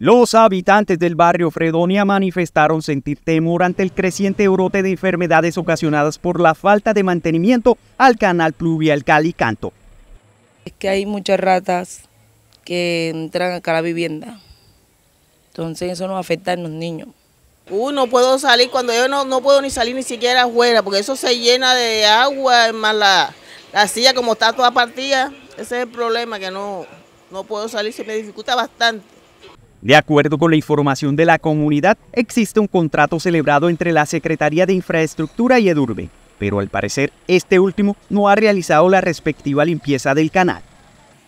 Los habitantes del barrio Fredonia manifestaron sentir temor ante el creciente brote de enfermedades ocasionadas por la falta de mantenimiento al canal pluvial Canto. Es que hay muchas ratas que entran acá a la vivienda, entonces eso nos afecta a los niños. Uy, uh, no puedo salir, cuando yo no, no, puedo ni salir ni siquiera afuera, porque eso se llena de agua, más la, silla como está toda partida, ese es el problema, que no, no puedo salir, se me dificulta bastante. De acuerdo con la información de la comunidad, existe un contrato celebrado entre la Secretaría de Infraestructura y Edurbe, pero al parecer este último no ha realizado la respectiva limpieza del canal.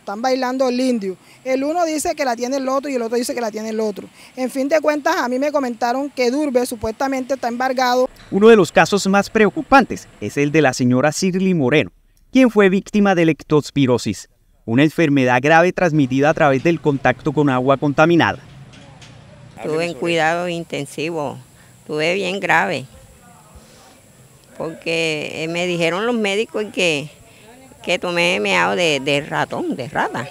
Están bailando el indio. El uno dice que la tiene el otro y el otro dice que la tiene el otro. En fin de cuentas, a mí me comentaron que Durbe supuestamente está embargado. Uno de los casos más preocupantes es el de la señora sirly Moreno, quien fue víctima de lectospirosis una enfermedad grave transmitida a través del contacto con agua contaminada. Tuve en cuidado intensivo, tuve bien grave, porque eh, me dijeron los médicos que, que tomé meado de, de ratón, de rata.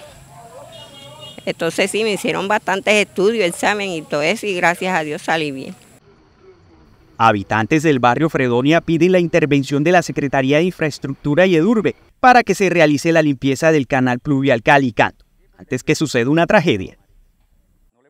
Entonces sí, me hicieron bastantes estudios, examen y todo eso, y gracias a Dios salí bien. Habitantes del barrio Fredonia piden la intervención de la Secretaría de Infraestructura y Edurbe para que se realice la limpieza del canal pluvial Canto, antes que suceda una tragedia.